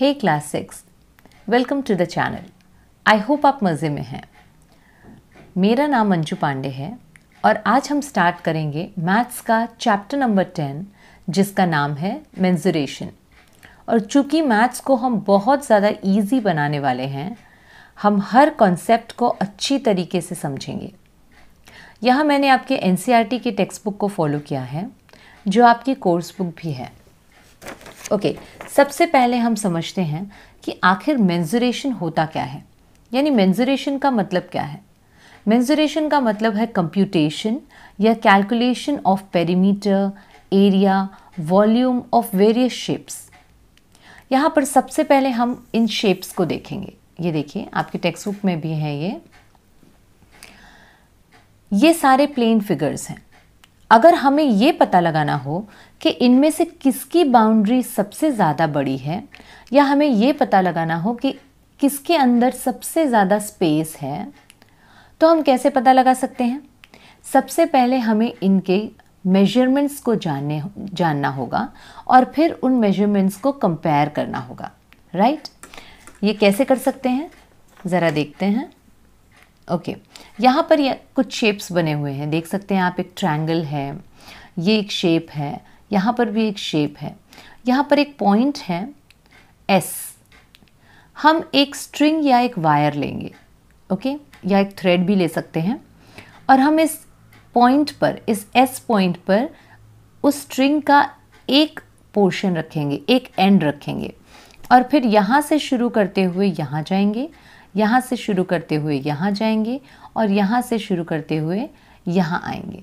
Hey class six welcome to the channel I hope आप मज़े में हैं मेरा नाम मंजू पांडे है और आज हम स्टार्ट करेंगे मैथ्स का चैप्टर नंबर टेन जिसका नाम है मेन्जुरेशन और चूँकि मैथ्स को हम बहुत ज़्यादा ईजी बनाने वाले हैं हम हर कॉन्सेप्ट को अच्छी तरीके से समझेंगे यहाँ मैंने आपके एन की टेक्स्ट बुक को फॉलो किया है जो आपकी कोर्स बुक भी है ओके okay, सबसे पहले हम समझते हैं कि आखिर मेंजुरेशन होता क्या है यानी मेन्जुरेशन का मतलब क्या है मेन्जुरेशन का मतलब है कंप्यूटेशन या calculation of perimeter area volume of various shapes यहाँ पर सबसे पहले हम इन शेप्स को देखेंगे ये देखिए आपके टेक्स्ट बुक में भी है ये ये सारे प्लेन फिगर्स हैं अगर हमें ये पता लगाना हो कि इनमें से किसकी बाउंड्री सबसे ज़्यादा बड़ी है या हमें ये पता लगाना हो कि किसके अंदर सबसे ज़्यादा स्पेस है तो हम कैसे पता लगा सकते हैं सबसे पहले हमें इनके मेजरमेंट्स को जानने जानना होगा और फिर उन मेजरमेंट्स को कंपेयर करना होगा राइट ये कैसे कर सकते हैं ज़रा देखते हैं ओके okay. यहाँ पर ये कुछ शेप्स बने हुए हैं देख सकते हैं आप एक ट्रायंगल है ये एक शेप है यहाँ पर भी एक शेप है यहाँ पर एक पॉइंट है एस हम एक स्ट्रिंग या एक वायर लेंगे ओके या एक थ्रेड भी ले सकते हैं और हम इस पॉइंट पर इस एस पॉइंट पर उस स्ट्रिंग का एक पोर्शन रखेंगे एक एंड रखेंगे और फिर यहाँ से शुरू करते हुए यहाँ जाएंगे यहाँ से शुरू करते हुए यहाँ जाएंगे और यहाँ से शुरू करते हुए यहाँ आएंगे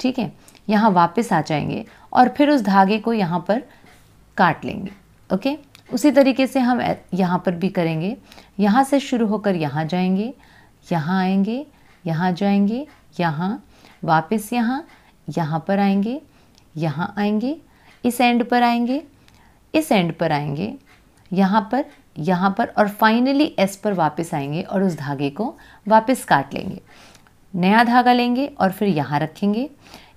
ठीक है यहाँ वापस आ जाएंगे और फिर उस धागे को यहाँ पर काट लेंगे ओके उसी तरीके से हम यहाँ पर भी करेंगे यहाँ से शुरू होकर यहाँ जाएंगे यहाँ आएंगे यहाँ जाएंगे यहाँ वापस यहाँ यहाँ पर आएंगे यहाँ आएंगे इस एंड पर आएंगे इस एंड पर आएंगे यहाँ पर यहाँ पर और फाइनली एस पर वापस आएंगे और उस धागे को वापस काट लेंगे नया धागा लेंगे और फिर यहाँ रखेंगे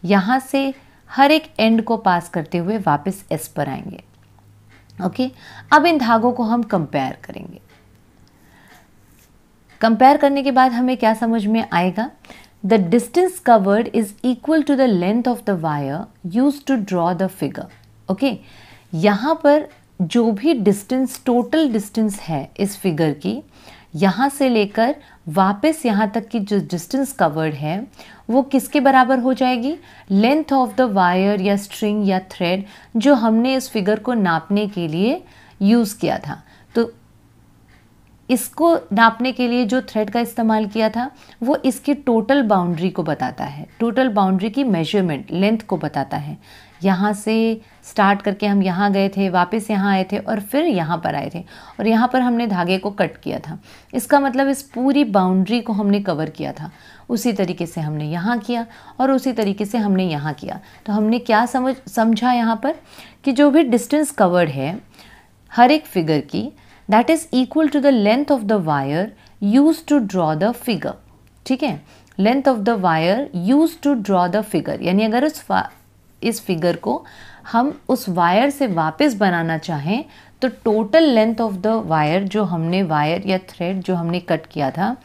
यहाँ से हर एक एंड को पास करते हुए वापस एस पर आएंगे ओके अब इन धागों को हम कंपेयर करेंगे कंपेयर करने के बाद हमें क्या समझ में आएगा the distance covered is equal to the length of the wire use to draw the figure okay यहाँ पर जो भी डिस्टेंस टोटल डिस्टेंस है इस फिगर की यहाँ से लेकर वापस यहाँ तक की जो डिस्टेंस कवर्ड है वो किसके बराबर हो जाएगी लेंथ ऑफ द वायर या स्ट्रिंग या थ्रेड जो हमने इस फिगर को नापने के लिए यूज़ किया था तो इसको नापने के लिए जो थ्रेड का इस्तेमाल किया था वो इसकी टोटल बाउंड्री को बताता है टोटल बाउंड्री की मेजरमेंट लेंथ को बताता है यहाँ से स्टार्ट करके हम यहाँ गए थे वापस यहाँ आए थे और फिर यहाँ पर आए थे और यहाँ पर हमने धागे को कट किया था इसका मतलब इस पूरी बाउंड्री को हमने कवर किया था उसी तरीके से हमने यहाँ किया और उसी तरीके से हमने यहाँ किया तो हमने क्या समझ समझा यहाँ पर कि जो भी डिस्टेंस कवर्ड है हर एक फिगर की that is equal to the length of the wire use to draw the figure ठीक है length of the wire use to draw the figure यानी अगर उस इस फिगर को हम उस वायर से वापस बनाना चाहें तो total length of the wire जो हमने वायर या थ्रेड जो हमने कट किया था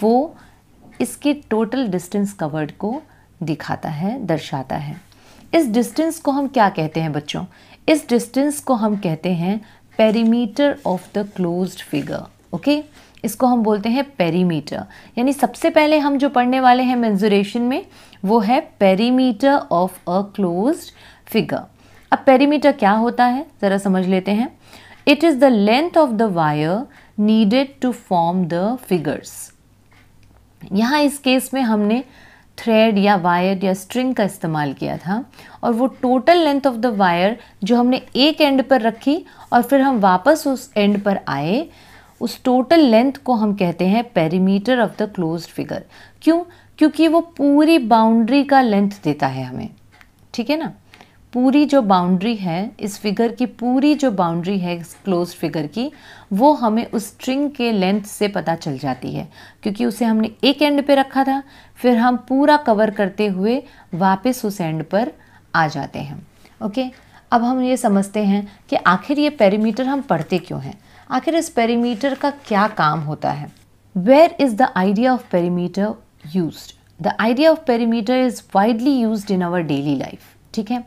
वो इसके टोटल डिस्टेंस कवर्ड को दिखाता है दर्शाता है इस डिस्टेंस को हम क्या कहते हैं बच्चों इस डिस्टेंस को हम कहते हैं perimeter of the closed figure okay इसको हम बोलते हैं पेरीमीटर यानी सबसे पहले हम जो पढ़ने वाले हैं मेन्जुरेशन में वो है perimeter of a close figure अब पेरीमीटर क्या होता है ज़रा समझ लेते हैं it is the length of the wire needed to form the figures यहाँ इस केस में हमने थ्रेड या वायर या स्ट्रिंग का इस्तेमाल किया था और वो total length of the wire जो हमने एक एंड पर रखी और फिर हम वापस उस एंड पर आए उस टोटल लेंथ को हम कहते हैं perimeter of the close figure क्यों क्योंकि वो पूरी बाउंड्री का लेंथ देता है हमें ठीक है ना पूरी जो बाउंड्री है इस फिगर की पूरी जो बाउंड्री है क्लोज फिगर की वो हमें उस स्ट्रिंग के लेंथ से पता चल जाती है क्योंकि उसे हमने एक एंड पे रखा था फिर हम पूरा कवर करते हुए वापस उस एंड पर आ जाते हैं ओके अब हम ये समझते हैं कि आखिर ये पेरीमीटर हम पढ़ते क्यों हैं आखिर इस पेरीमीटर का क्या काम होता है where is the idea of perimeter use the idea of perimeter is widely use in our daily life ठीक है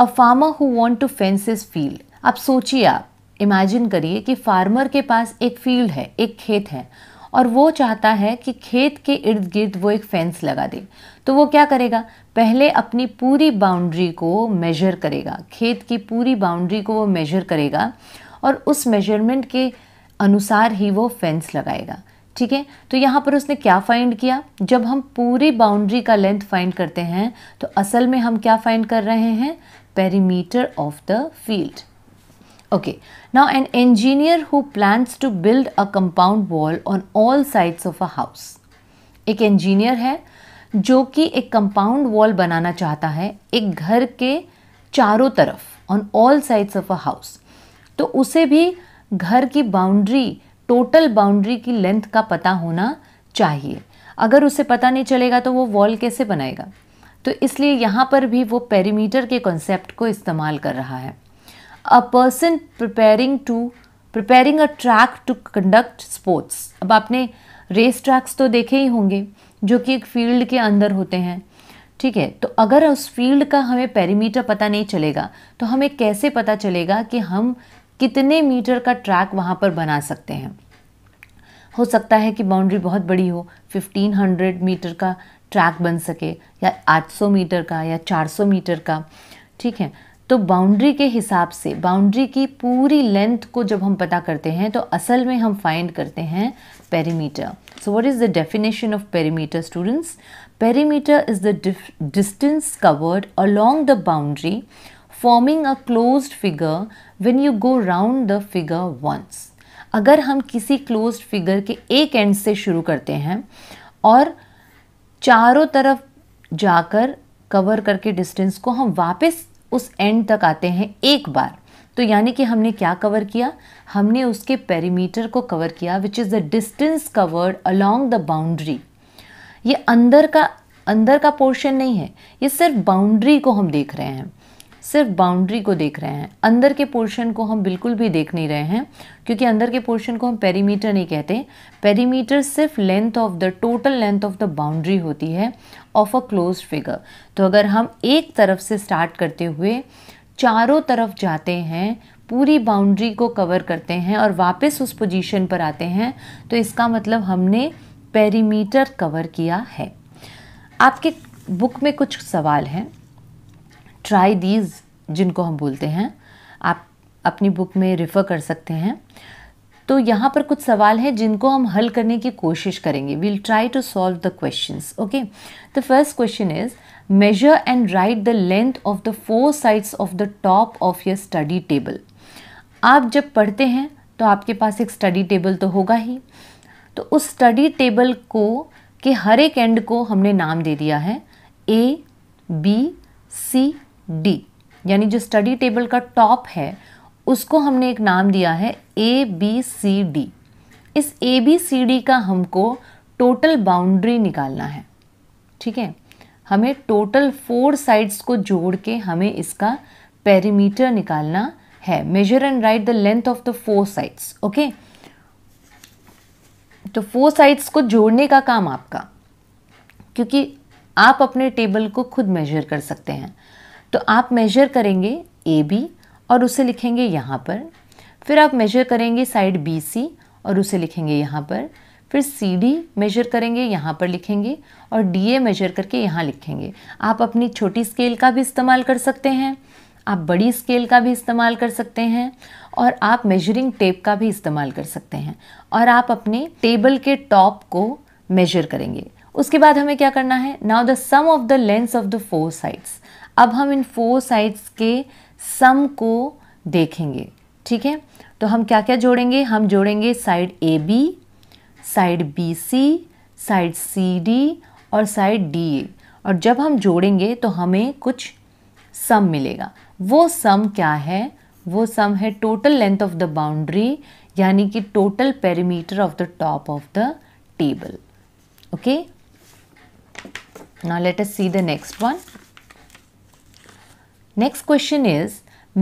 a farmer who want to fence is field आप सोचिए आप इमेजिन करिए कि फार्मर के पास एक फील्ड है एक खेत है और वो चाहता है कि खेत के इर्द गिर्द वो एक फेंस लगा दे तो वो क्या करेगा पहले अपनी पूरी बाउंड्री को मेजर करेगा खेत की पूरी बाउंड्री को वो मेजर करेगा और उस मेजरमेंट के अनुसार ही वो फेंस लगाएगा ठीक है तो यहाँ पर उसने क्या फाइंड किया जब हम पूरी बाउंड्री का लेंथ फाइंड करते हैं तो असल में हम क्या फाइंड कर रहे हैं perimeter of the field okay now an engineer who plans to build a compound wall on all sides of a house एक इंजीनियर है जो कि एक कंपाउंड वॉल बनाना चाहता है एक घर के चारों तरफ on all sides of a house तो उसे भी घर की बाउंड्री टोटल बाउंड्री की लेंथ का पता होना चाहिए अगर उसे पता नहीं चलेगा तो वो वॉल कैसे बनाएगा तो इसलिए यहाँ पर भी वो पेरीमीटर के कॉन्सेप्ट को इस्तेमाल कर रहा है a person preparing to preparing a track to conduct sports अब आपने रेस ट्रैक्स तो देखे ही होंगे जो कि एक फील्ड के अंदर होते हैं ठीक है तो अगर उस फील्ड का हमें पेरीमीटर पता नहीं चलेगा तो हमें कैसे पता चलेगा कि हम कितने मीटर का ट्रैक वहाँ पर बना सकते हैं हो सकता है कि बाउंड्री बहुत बड़ी हो 1500 मीटर का ट्रैक बन सके या 800 मीटर का या 400 मीटर का ठीक है तो बाउंड्री के हिसाब से बाउंड्री की पूरी लेंथ को जब हम पता करते हैं तो असल में हम फाइंड करते हैं perimeter so what is the definition of perimeter students perimeter is the distance covered along the boundary forming a close figure when you go round the figure once अगर हम किसी क्लोज फिगर के एक and से शुरू करते हैं और चारों तरफ जाकर कवर करके डिस्टेंस को हम वापस उस एंड तक आते हैं एक बार तो यानी कि हमने क्या कवर किया हमने उसके पेरीमीटर को कवर किया which is the distance covered along the boundary ये अंदर का अंदर का पोर्शन नहीं है ये सिर्फ बाउंड्री को हम देख रहे हैं सिर्फ बाउंड्री को देख रहे हैं अंदर के पोर्शन को हम बिल्कुल भी देख नहीं रहे हैं क्योंकि अंदर के पोर्शन को हम पेरीमीटर नहीं कहते पेरीमीटर सिर्फ length of the total length of the boundary होती है ऑफ अ क्लोज फिगर तो अगर हम एक तरफ से स्टार्ट करते हुए चारों तरफ जाते हैं पूरी बाउंड्री को कवर करते हैं और वापस उस पोजीशन पर आते हैं तो इसका मतलब हमने पेरीमीटर कवर किया है आपके बुक में कुछ सवाल हैं ट्राई दीज जिनको हम बोलते हैं आप अपनी बुक में रेफ़र कर सकते हैं तो यहाँ पर कुछ सवाल हैं जिनको हम हल करने की कोशिश करेंगे we'll try to solve the question okay the first question is measure and write the length of the four sides of the top of your study table आप जब पढ़ते हैं तो आपके पास एक स्टडी टेबल तो होगा ही तो उस स्टडी टेबल को के हर एक एंड को हमने नाम दे दिया है ए बी सी डी यानी जो स्टडी टेबल का टॉप है उसको हमने एक नाम दिया है ए बी सी डी इस ए बी सी डी का हमको टोटल बाउंड्री निकालना है ठीक है हमें टोटल फोर साइड्स को जोड़ के हमें इसका पेरीमीटर निकालना है measure and write the length of the four sides okay तो फोर साइड्स को जोड़ने का काम आपका क्योंकि आप अपने टेबल को खुद मेजर कर सकते हैं तो आप मेजर करेंगे ए बी और उसे लिखेंगे यहाँ पर फिर आप मेजर करेंगे साइड बी सी और उसे लिखेंगे यहाँ पर फिर सी डी मेजर करेंगे यहाँ पर लिखेंगे और डी ए मेजर करके यहाँ लिखेंगे आप अपनी छोटी स्केल का भी इस्तेमाल कर सकते हैं आप बड़ी स्केल का भी इस्तेमाल कर सकते हैं और आप मेजरिंग टेप का भी इस्तेमाल कर सकते हैं और आप अपने टेबल के टॉप को मेजर करेंगे उसके बाद हमें क्या करना है now the sum of the lengths of the four sides अब हम इन फोर साइड्स के सम को देखेंगे ठीक है तो हम क्या क्या जोड़ेंगे हम जोड़ेंगे side A B side B C side C D और साइड डी ए और जब हम जोड़ेंगे तो हमें कुछ सम मिलेगा वो सम क्या है वो सम है total length of the boundary यानी कि total perimeter of the top of the table okay now let us see the next one next question is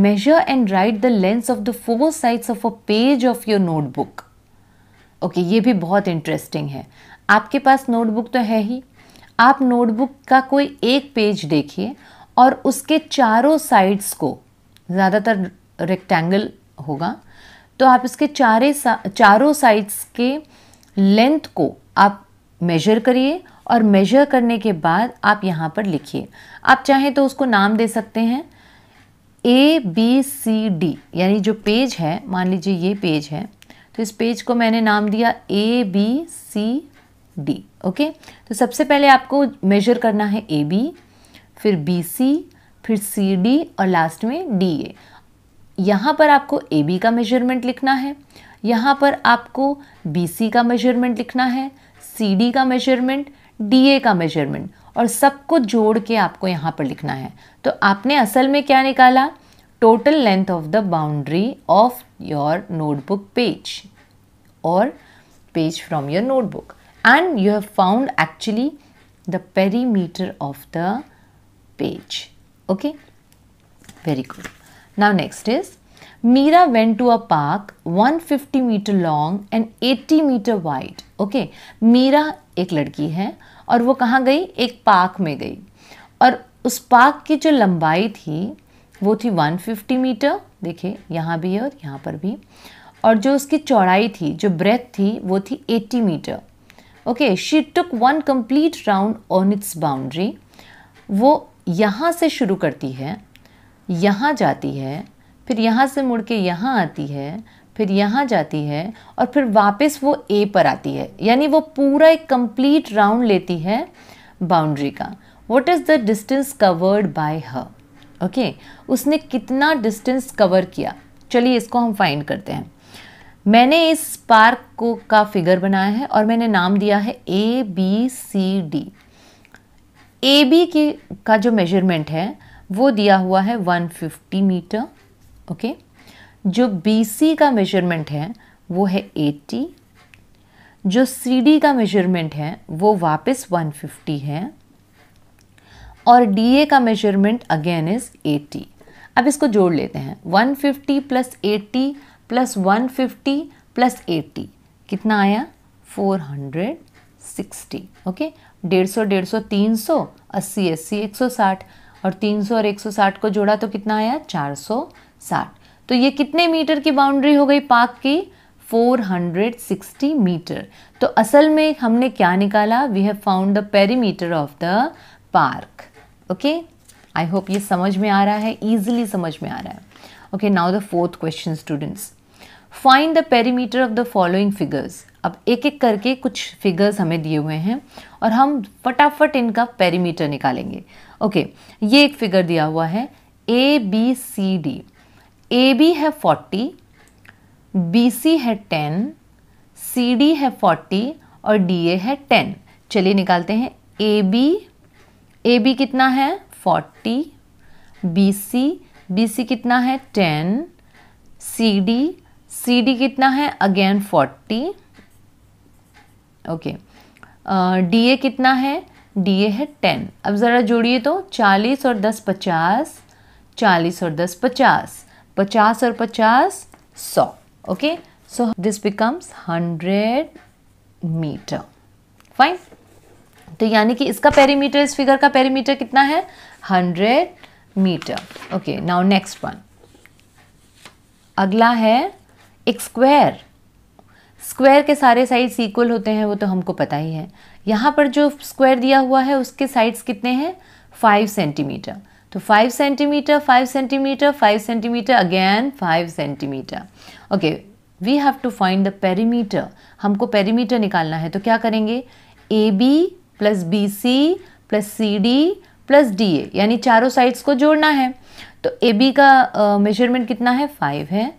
measure and write the length of the four sides of a page of your notebook okay ये भी बहुत interesting है आपके पास notebook तो है ही आप notebook का कोई एक पेज देखिए और उसके चारों साइड्स को ज़्यादातर रेक्टेंगल होगा तो आप इसके चारे सा, चारों साइड्स के लेंथ को आप मेजर करिए और मेजर करने के बाद आप यहाँ पर लिखिए आप चाहें तो उसको नाम दे सकते हैं ए बी सी डी यानी जो पेज है मान लीजिए ये पेज है तो इस पेज को मैंने नाम दिया A B C D okay तो सबसे पहले आपको मेजर करना है ए बी फिर बी सी फिर सी डी और लास्ट में डी ए यहाँ पर आपको ए बी का मेजरमेंट लिखना है यहाँ पर आपको बी सी का मेजरमेंट लिखना है सी डी का मेजरमेंट डी का मेजरमेंट और सबको जोड़ के आपको यहाँ पर लिखना है तो आपने असल में क्या निकाला total length of the boundary of your notebook page और page from your notebook and you have found actually the perimeter of the page okay very good now next is Mira went to a park 150 meter long and 80 meter wide. Okay, Mira एक लड़की है और वो कहाँ गई एक park में गई और उस पार्क की जो लंबाई थी वो थी 150 मीटर देखिए यहाँ भी है और यहाँ पर भी और जो उसकी चौड़ाई थी जो ब्रेथ थी वो थी 80 meter okay she took one complete round on its boundary वो यहाँ से शुरू करती है यहाँ जाती है फिर यहाँ से मुड़ के यहाँ आती है फिर यहाँ जाती है और फिर वापस वो ए पर आती है यानी वो पूरा एक कंप्लीट राउंड लेती है बाउंड्री का what is the distance covered by her okay उसने कितना डिस्टेंस कवर किया चलिए इसको हम फाइंड करते हैं मैंने इस पार्क को का फिगर बनाया है और मैंने नाम दिया है A B C D A B की का जो मेजरमेंट है वो दिया हुआ है 150 मीटर ओके जो बी सी का मेजरमेंट है वो है एट्टी जो सी डी का मेजरमेंट है वो वापस वन फिफ्टी है और डी ए का मेजरमेंट अगेन इज़ 80 अब इसको जोड़ लेते हैं one fifty plus eighty plus one fifty plus eighty कितना आया फोर हंड्रेड सिक्सटी ओके डेढ़ सौ डेढ़ सौ तीन सौ अस्सी अस्सी एक सौ साठ और तीन सौ और एक सौ साठ को जोड़ा तो कितना आया चार सौ साठ तो ये कितने मीटर की बाउंड्री हो गई पार्क की 460 मीटर तो असल में हमने क्या निकाला we have found the perimeter of the park okay I hope ये समझ में आ रहा है ईजिली समझ में आ रहा है okay now the fourth question students find the perimeter of the following figures अब एक एक करके कुछ फिगर्स हमें दिए हुए हैं और हम फटाफट इनका पेरीमीटर निकालेंगे ओके okay, ये एक फिगर दिया हुआ है A B C D A B है फोर्टी बी सी है टेन सी डी है फोर्टी और डी ए है टेन चलिए निकालते हैं ए बी ए बी कितना है forty B C B C कितना है ten C D C D कितना है again forty okay D A कितना है डी ए है टेन अब ज़रा जोड़िए तो चालीस और दस पचास चालीस और दस पचास पचास और पचास सौ okay so this becomes hundred meter fine तो यानी कि इसका पेरीमीटर इस फिगर का पेरीमीटर कितना है hundred meter okay now next one अगला है एक स्क्वायर स्क्वायर के सारे साइड्स इक्वल होते हैं वो तो हमको पता ही है यहाँ पर जो स्क्वायर दिया हुआ है उसके साइड्स कितने हैं फाइव सेंटीमीटर तो five centimeter five centimeter five centimeter again five centimeter okay we have to find the perimeter हमको पेरीमीटर निकालना है तो क्या करेंगे A B plus B C plus C D plus D A यानी चारों साइड्स को जोड़ना है तो ए बी का मेजरमेंट uh, कितना है फाइव है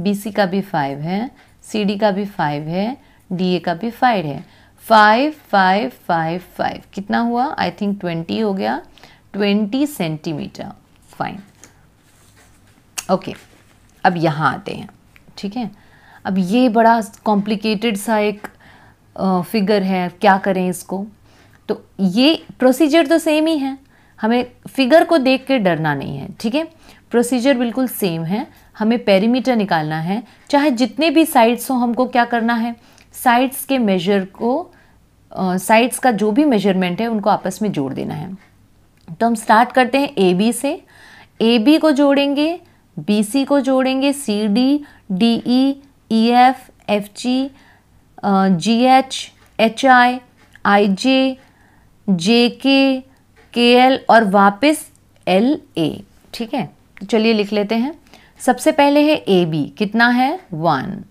बी सी का भी फाइव है सी डी का भी फाइव है डी ए का भी फाइव है फाइव फाइव फाइव फाइव कितना हुआ आई थिंक ट्वेंटी हो गया ट्वेंटी सेंटीमीटर फाइन ओके अब यहाँ आते हैं ठीक है अब ये बड़ा कॉम्प्लिकेटेड सा एक फिगर है क्या करें इसको तो ये प्रोसीजर तो सेम ही है हमें फिगर को देख के डरना नहीं है ठीक है प्रोसीजर बिल्कुल सेम है हमें पेरीमीटर निकालना है चाहे जितने भी साइड्स हो हमको क्या करना है साइड्स के मेजर को साइड्स का जो भी मेजरमेंट है उनको आपस में जोड़ देना है तो हम स्टार्ट करते हैं ए बी से ए बी को जोड़ेंगे बी सी को जोड़ेंगे C D D E E F F G G H H I I J J K K L और वापस एल ए ठीक है तो चलिए लिख लेते हैं सबसे पहले है ए बी कितना है वन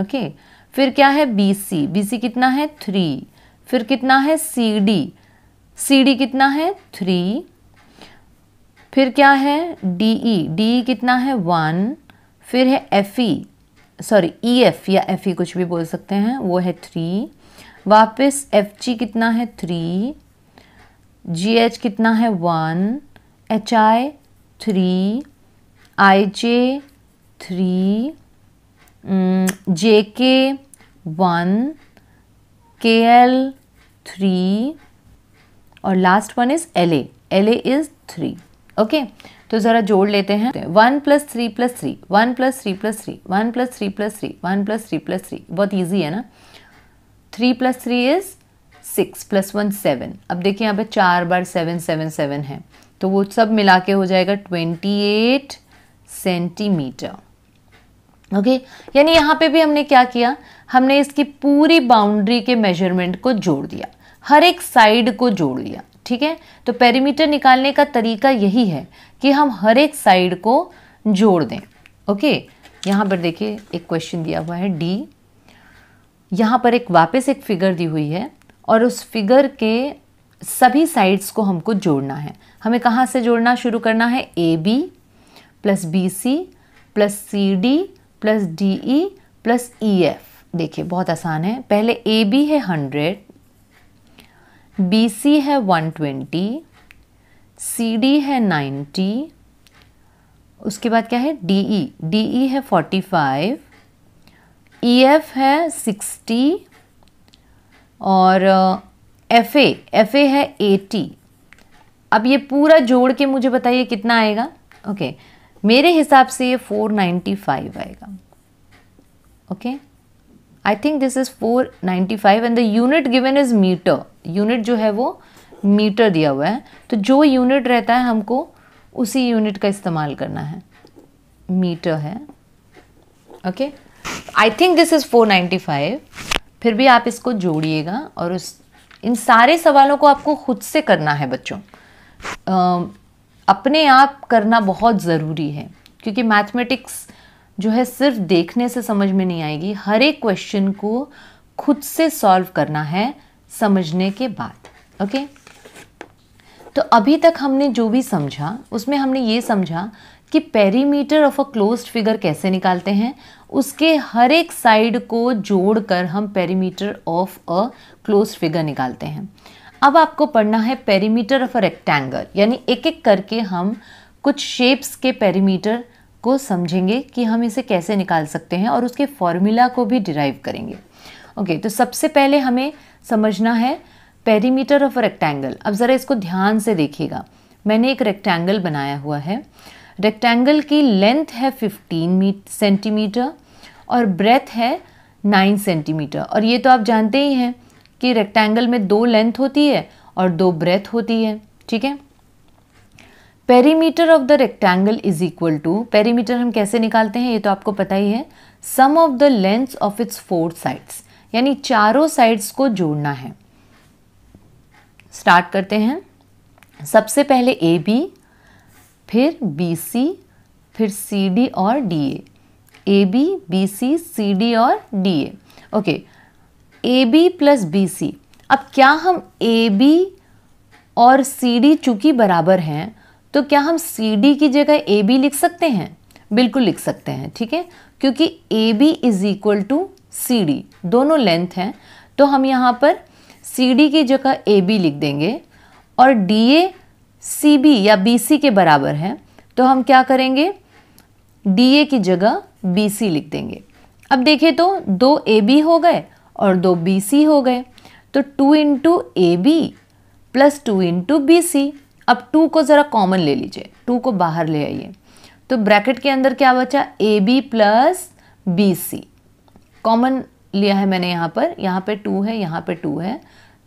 ओके okay. फिर क्या है बी सी बी सी कितना है थ्री फिर कितना है सी डी सी डी कितना है थ्री फिर क्या है डी ई डी ई कितना है वन फिर है F E sorry E F या एफ ई e कुछ भी बोल सकते हैं वो है थ्री वापस एफ जी कितना है थ्री जी एच कितना है one H I three I J three J K one K L three और last one is L A L A is three okay तो ज़रा जोड़ लेते हैं one plus three plus three one plus three plus three one plus three plus three one plus three plus three बहुत easy है ना three plus three is six plus one seven अब देखिए यहाँ पे चार बार सेवन सेवन सेवन है तो वो सब मिला के हो जाएगा ट्वेंटी एट सेंटीमीटर ओके यानी यहाँ पे भी हमने क्या किया हमने इसकी पूरी बाउंड्री के मेजरमेंट को जोड़ दिया हर एक साइड को जोड़ लिया ठीक है तो पेरीमीटर निकालने का तरीका यही है कि हम हर एक साइड को जोड़ दें ओके यहाँ पर देखिए एक क्वेश्चन दिया हुआ है डी यहाँ पर एक वापस एक फिगर दी हुई है और उस फिगर के सभी साइड्स को हमको जोड़ना है हमें कहाँ से जोड़ना शुरू करना है A B plus B C plus C D plus D E plus E F देखिए बहुत आसान है पहले ए बी है हंड्रेड बी सी है 120, सी डी है 90, उसके बाद क्या है डी ई डी ई है 45, ई एफ है 60 और एफ ए एफ ए है 80. अब ये पूरा जोड़ के मुझे बताइए कितना आएगा ओके okay. मेरे हिसाब से ये 495 आएगा okay okay? I think this is four ninety five and the unit given is meter unit जो है वो मीटर दिया हुआ है तो जो यूनिट रहता है हमको उसी यूनिट का इस्तेमाल करना है मीटर है okay I think this is four ninety five फिर भी आप इसको जोड़िएगा और उस इन सारे सवालों को आपको खुद से करना है बच्चों अपने आप करना बहुत ज़रूरी है क्योंकि मैथमेटिक्स जो है सिर्फ देखने से समझ में नहीं आएगी हर एक क्वेश्चन को खुद से सॉल्व करना है समझने के बाद ओके तो अभी तक हमने जो भी समझा उसमें हमने ये समझा कि perimeter of a closed figure कैसे निकालते हैं उसके हर एक साइड को जोड़कर हम perimeter of a closed figure निकालते हैं अब आपको पढ़ना है पेरीमीटर ऑफ अ रेक्टेंगल यानी एक एक करके हम कुछ शेप्स के पेरीमीटर को समझेंगे कि हम इसे कैसे निकाल सकते हैं और उसके फॉर्मूला को भी डिराइव करेंगे ओके okay, तो सबसे पहले हमें समझना है पेरीमीटर ऑफ रेक्टेंगल अब ज़रा इसको ध्यान से देखिएगा मैंने एक रेक्टेंगल बनाया हुआ है रेक्टेंगल की लेंथ है 15 सेंटीमीटर और ब्रेथ है 9 सेंटीमीटर और ये तो आप जानते ही हैं कि रेक्टेंगल में दो लेंथ होती है और दो ब्रेथ होती है ठीक है perimeter of the rectangle is equal to perimeter हम कैसे निकालते हैं ये तो आपको पता ही है sum of the length of its four sides यानी चारों साइड्स को जोड़ना है स्टार्ट करते हैं सबसे पहले ए बी फिर बी सी फिर सी डी और D A A B B C C D और D A okay A B plus B C अब क्या हम ए बी और सी डी चूँकि बराबर हैं तो क्या हम सी डी की जगह ए बी लिख सकते हैं बिल्कुल लिख सकते हैं ठीक है क्योंकि A B is equal to C D दोनों लेंथ हैं तो हम यहाँ पर सी डी की जगह ए बी लिख देंगे और डी ए सी बी या बी सी के बराबर है तो हम क्या करेंगे डी ए की जगह बी सी लिख देंगे अब देखें तो दो ए बी हो गए और दो बी सी हो गए तो two into A B plus two into B C अब टू को ज़रा कॉमन ले लीजिए टू को बाहर ले आइए तो ब्रैकेट के अंदर क्या बचा A B plus B C common लिया है मैंने यहाँ पर यहाँ पे टू है यहाँ पे टू है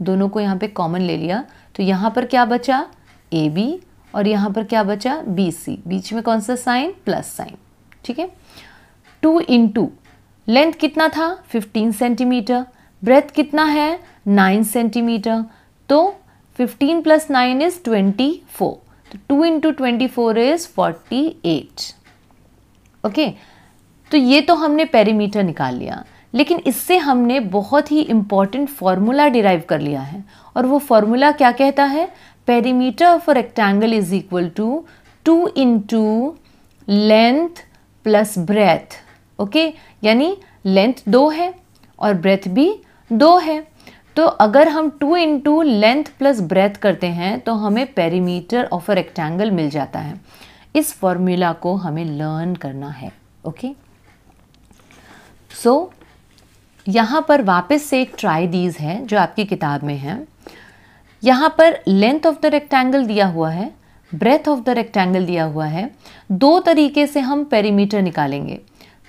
दोनों को यहाँ पे कॉमन ले लिया तो यहाँ पर क्या बचा ए बी और यहाँ पर क्या बचा बी सी बीच में कौन सा साइन प्लस साइन ठीक है टू इन टू लेंथ कितना था 15 सेंटीमीटर ब्रेथ कितना है 9 सेंटीमीटर तो fifteen plus nine is twenty four तो two into twenty four is forty eight okay तो ये तो हमने पेरीमीटर निकाल लिया लेकिन इससे हमने बहुत ही इम्पॉर्टेंट फार्मूला डिराइव कर लिया है और वो फार्मूला क्या कहता है perimeter of rectangle is equal to two into length plus breadth okay यानी लेंथ दो है और ब्रेथ भी दो है तो अगर हम two into length plus breadth करते हैं तो हमें पेरीमीटर ऑफ अ रेक्टेंगल मिल जाता है इस फॉर्मूला को हमें लर्न करना है ओके सो so, यहाँ पर वापस से एक ट्राई दीज है जो आपकी किताब में है यहाँ पर लेंथ ऑफ द रेक्टेंगल दिया हुआ है ब्रेथ ऑफ द रेक्टेंगल दिया हुआ है दो तरीके से हम पेरीमीटर निकालेंगे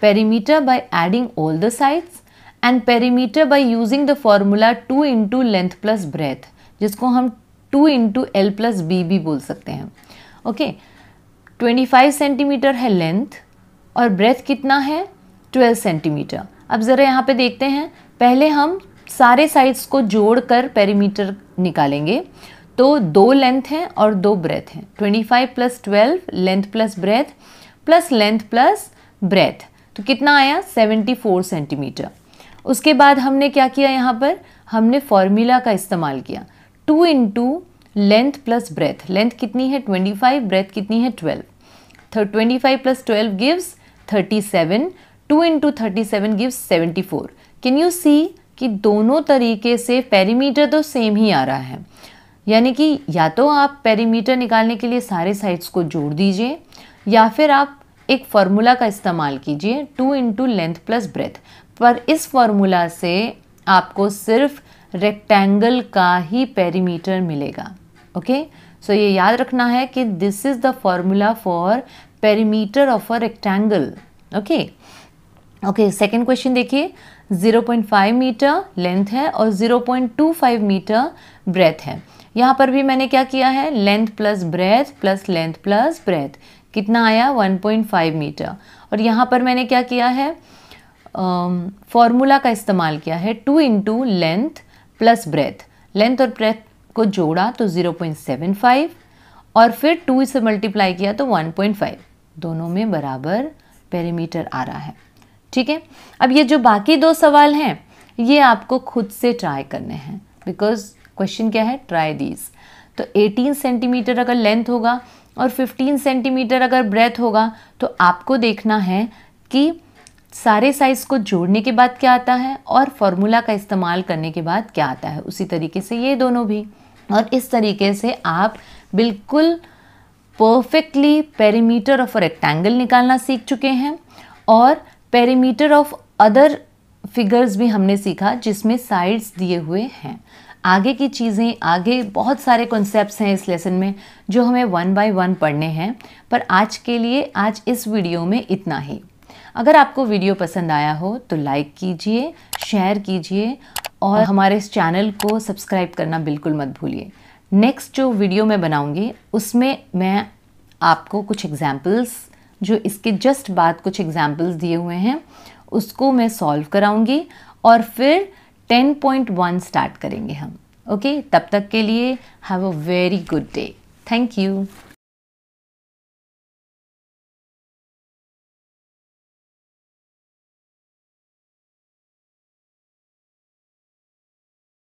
perimeter by adding all the sides and perimeter by using the formula two into length plus breadth जिसको हम two into L plus B भी बोल सकते हैं ओके ट्वेंटी फाइव सेंटीमीटर है लेंथ और ब्रेथ कितना है ट्वेल्व सेंटीमीटर अब ज़रा यहाँ पे देखते हैं पहले हम सारे साइड्स को जोड़कर पेरीमीटर निकालेंगे तो दो लेंथ हैं और दो ब्रेथ हैं twenty five plus twelve length plus breadth plus length plus breadth तो कितना आया सेवेंटी फोर सेंटीमीटर उसके बाद हमने क्या किया यहाँ पर हमने फॉर्मूला का इस्तेमाल किया two into length plus breadth length कितनी है ट्वेंटी फाइव ब्रेथ कितनी है twelve twenty five plus twelve gives thirty seven two into thirty seven gives seventy four can you see कि दोनों तरीके से पेरीमीटर तो सेम ही आ रहा है यानी कि या तो आप पेरीमीटर निकालने के लिए सारे साइड्स को जोड़ दीजिए या फिर आप एक फार्मूला का इस्तेमाल कीजिए two into length plus breadth पर इस फॉर्मूला से आपको सिर्फ रेक्टेंगल का ही पेरीमीटर मिलेगा ओके सो ये याद रखना है कि this is the formula for perimeter of a rectangle okay okay second question देखिए 0.5 मीटर लेंथ है और 0.25 मीटर ब्रेथ है यहाँ पर भी मैंने क्या किया है length plus breadth plus length plus breadth कितना आया 1.5 मीटर और यहाँ पर मैंने क्या किया है फॉर्मूला का इस्तेमाल किया है two into length plus breadth length और ब्रेथ को जोड़ा तो ज़ीरो पॉइंट सेवन फाइव और फिर टू से मल्टीप्लाई किया तो वन पॉइंट फाइव दोनों में बराबर पेरीमीटर आ रहा है ठीक है अब ये जो बाकी दो सवाल हैं ये आपको खुद से ट्राई करने हैं बिकॉज क्वेश्चन क्या है ट्राई दीज तो 18 सेंटीमीटर अगर लेंथ होगा और 15 सेंटीमीटर अगर ब्रेथ होगा तो आपको देखना है कि सारे साइज़ को जोड़ने के बाद क्या आता है और फॉर्मूला का इस्तेमाल करने के बाद क्या आता है उसी तरीके से ये दोनों भी और इस तरीके से आप बिल्कुल परफेक्टली पेरीमीटर ऑफ रेक्टेंगल निकालना सीख चुके हैं और पेरीमीटर ऑफ अदर फिगर्स भी हमने सीखा जिसमें साइड्स दिए हुए हैं आगे की चीज़ें आगे बहुत सारे कॉन्सेप्ट्स हैं इस लेसन में जो हमें वन बाय वन पढ़ने हैं पर आज के लिए आज इस वीडियो में इतना ही अगर आपको वीडियो पसंद आया हो तो लाइक कीजिए शेयर कीजिए और हमारे इस चैनल को सब्सक्राइब करना बिल्कुल मत भूलिए नेक्स्ट जो वीडियो मैं बनाऊँगी उसमें मैं आपको कुछ एग्जाम्पल्स जो इसके जस्ट बाद कुछ एग्जाम्पल्स दिए हुए हैं उसको मैं सॉल्व कराऊँगी और फिर 10.1 स्टार्ट करेंगे हम ओके okay? तब तक के लिए have a very good day thank you